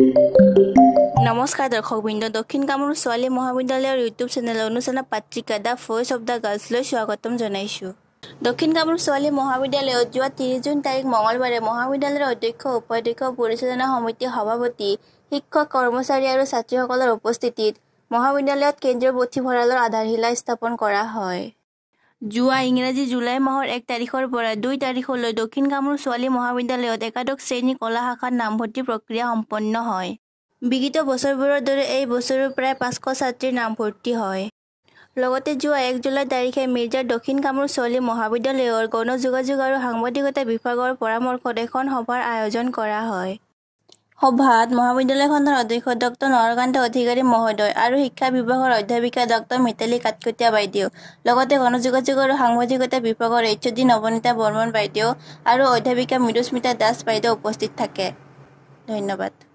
নমস্কাৰ দৰ্শকবৃন্দ দক্ষিণ কামৰূপ ছোৱালী মহাবিদ্যালয়ৰ ইউটিউব চেনেল অনুষ্ঠানৰ পাত্ৰিকা দ্য ভইচ অৱ দ্য গাৰ্লছলৈ স্বাগতম জনাইছোঁ দক্ষিণ কামৰূপ ছোৱালী মহাবিদ্যালয়ত যোৱা ত্ৰিছ জুন তাৰিখ মঙলবাৰে মহাবিদ্যালয়ৰ অধ্যক্ষ উপাধ্যক্ষ পৰিচালনা সমিতিৰ সভাপতি শিক্ষক কৰ্মচাৰী আৰু ছাত্ৰীসকলৰ উপস্থিতিত মহাবিদ্যালয়ত কেন্দ্ৰীয় পুথিভঁৰালৰ আধাৰশিলা স্থাপন কৰা হয় যোৱা ইংৰাজী জুলাই মাহৰ এক তাৰিখৰ পৰা দুই তাৰিখলৈ দক্ষিণ কামৰূপ ছোৱালী মহাবিদ্যালয়ত একাদশ শ্ৰেণী কলা শাখাত নামভৰ্তি প্ৰক্ৰিয়া সম্পন্ন হয় বিগত বছৰবোৰৰ দৰে এই বছৰো প্ৰায় পাঁচশ ছাত্ৰীৰ নামভৰ্তি হয় লগতে যোৱা এক জুলাই তাৰিখে মিৰ্জাৰ দক্ষিণ কামৰূপ ছোৱালী মহাবিদ্যালয়ৰ গণযোগাযোগ আৰু সাংবাদিকতা বিভাগৰ পৰামৰ্শত এখন সভাৰ আয়োজন কৰা হয় সভাত মহাবিদ্যালয়খনৰ অধ্যক্ষ ডক্তৰ নৰকান্ত অধিকাৰী মহোদয় আৰু শিক্ষা বিভাগৰ অধ্যাপিকা ডক্তৰ মিতালী কাটকটীয়া বাইদেউ লগতে গণযোগাযোগ আৰু সাংবাদিকতা বিভাগৰ এইচ ডি নৱনীতা বৰ্মন বাইদেউ আৰু অধ্যাপিকা মৃদুস্মিতা দাস বাইদেউ উপস্থিত থাকে ধন্যবাদ